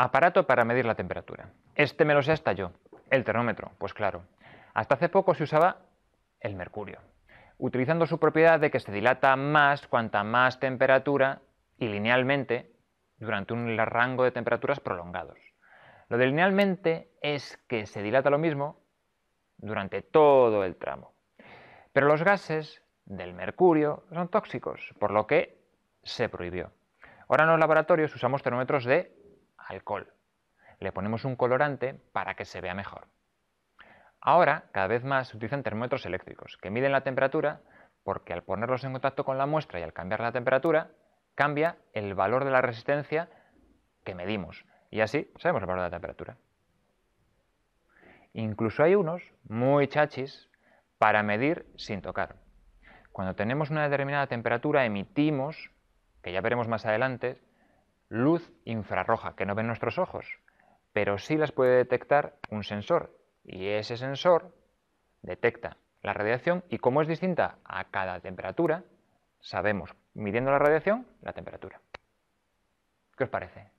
Aparato para medir la temperatura. Este me lo sé hasta yo. El termómetro, pues claro. Hasta hace poco se usaba el mercurio, utilizando su propiedad de que se dilata más cuanta más temperatura y linealmente durante un rango de temperaturas prolongados. Lo de linealmente es que se dilata lo mismo durante todo el tramo. Pero los gases del mercurio son tóxicos, por lo que se prohibió. Ahora en los laboratorios usamos termómetros de alcohol. Le ponemos un colorante para que se vea mejor. Ahora, cada vez más se utilizan termómetros eléctricos, que miden la temperatura porque al ponerlos en contacto con la muestra y al cambiar la temperatura, cambia el valor de la resistencia que medimos. Y así sabemos el valor de la temperatura. Incluso hay unos, muy chachis, para medir sin tocar. Cuando tenemos una determinada temperatura, emitimos, que ya veremos más adelante, luz infrarroja, que no ven nuestros ojos, pero sí las puede detectar un sensor. Y ese sensor detecta la radiación y como es distinta a cada temperatura, sabemos, midiendo la radiación, la temperatura. ¿Qué os parece?